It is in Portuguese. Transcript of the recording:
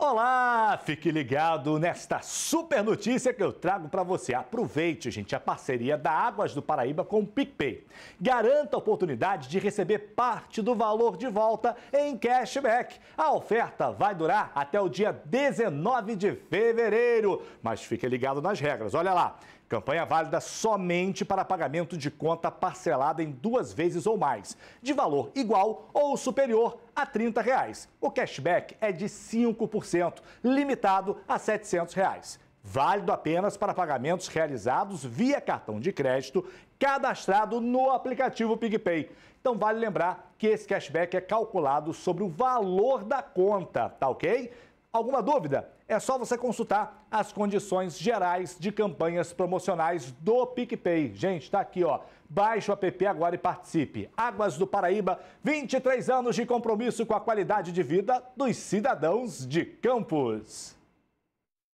Olá, fique ligado nesta super notícia que eu trago para você. Aproveite, gente, a parceria da Águas do Paraíba com o PicPay. Garanta a oportunidade de receber parte do valor de volta em cashback. A oferta vai durar até o dia 19 de fevereiro, mas fique ligado nas regras. Olha lá. Campanha válida somente para pagamento de conta parcelada em duas vezes ou mais, de valor igual ou superior a R$ 30. Reais. O cashback é de 5%, limitado a R$ 700. Reais. Válido apenas para pagamentos realizados via cartão de crédito cadastrado no aplicativo PigPay. Então vale lembrar que esse cashback é calculado sobre o valor da conta, tá ok? Alguma dúvida? É só você consultar as condições gerais de campanhas promocionais do PicPay. Gente, está aqui, ó. Baixe o app agora e participe. Águas do Paraíba, 23 anos de compromisso com a qualidade de vida dos cidadãos de Campos.